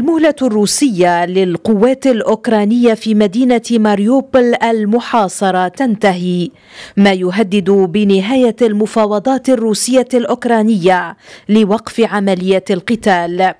المهلة الروسية للقوات الأوكرانية في مدينة ماريوبل المحاصرة تنتهي ما يهدد بنهاية المفاوضات الروسية الأوكرانية لوقف عملية القتال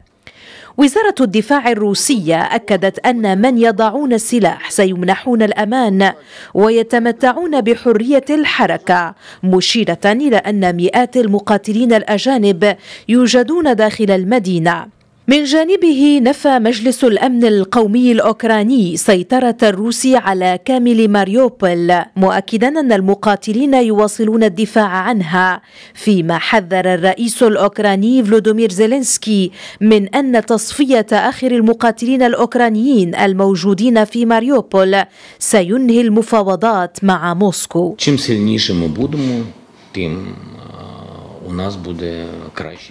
وزارة الدفاع الروسية أكدت أن من يضعون السلاح سيمنحون الأمان ويتمتعون بحرية الحركة مشيرة إلى أن مئات المقاتلين الأجانب يوجدون داخل المدينة من جانبه نفى مجلس الأمن القومي الأوكراني سيطرة الروس على كامل ماريوبل مؤكدا أن المقاتلين يواصلون الدفاع عنها فيما حذر الرئيس الأوكراني فلودومير زيلينسكي من أن تصفية آخر المقاتلين الأوكرانيين الموجودين في ماريوبل سينهي المفاوضات مع موسكو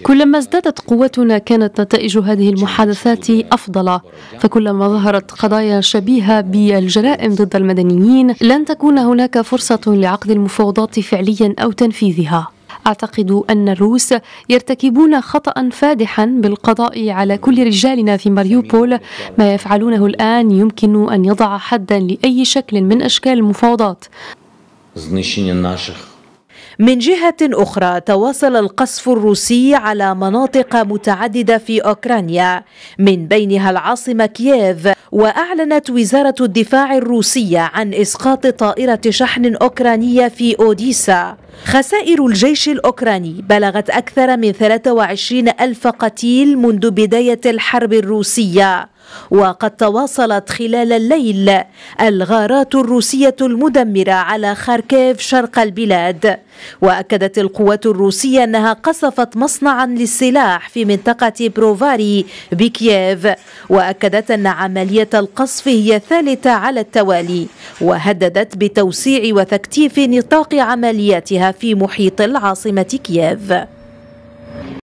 كلما ازدادت قوتنا كانت نتائج هذه المحادثات أفضل فكلما ظهرت قضايا شبيهة بالجرائم ضد المدنيين لن تكون هناك فرصة لعقد المفاوضات فعليا أو تنفيذها أعتقد أن الروس يرتكبون خطأ فادحا بالقضاء على كل رجالنا في ماريوبول ما يفعلونه الآن يمكن أن يضع حدا لأي شكل من أشكال المفاوضات من جهة أخرى تواصل القصف الروسي على مناطق متعددة في أوكرانيا من بينها العاصمة كييف وأعلنت وزارة الدفاع الروسية عن إسقاط طائرة شحن أوكرانية في أوديسا خسائر الجيش الأوكراني بلغت أكثر من 23 ألف قتيل منذ بداية الحرب الروسية وقد تواصلت خلال الليل الغارات الروسية المدمرة على خاركيف شرق البلاد وأكدت القوات الروسية أنها قصفت مصنعا للسلاح في منطقة بروفاري بكييف وأكدت أن عملية القصف هي الثالثة على التوالي وهددت بتوسيع وتكتيف نطاق عملياتها في محيط العاصمة كييف